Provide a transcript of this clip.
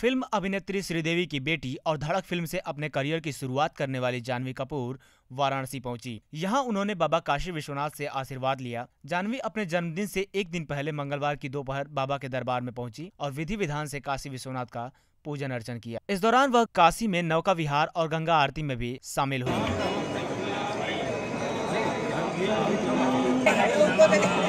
Film अभिनेत्री श्रीदेवी की बेटी और धड़क फिल्म से अपने करियर की शुरुआत करने वाली जानवी कपूर वाराणसी पहुंची। यहां उन्होंने बाबा काशी विश्वनाथ से आशीर्वाद लिया जानवी अपने जन्मदिन से एक दिन पहले मंगलवार की दोपहर बाबा के दरबार में पहुंची और विधि विधान से काशी विश्वनाथ का पूजन अर्चन किया इस दौरान वह काशी में नौका विहार और गंगा आरती में भी शामिल हुई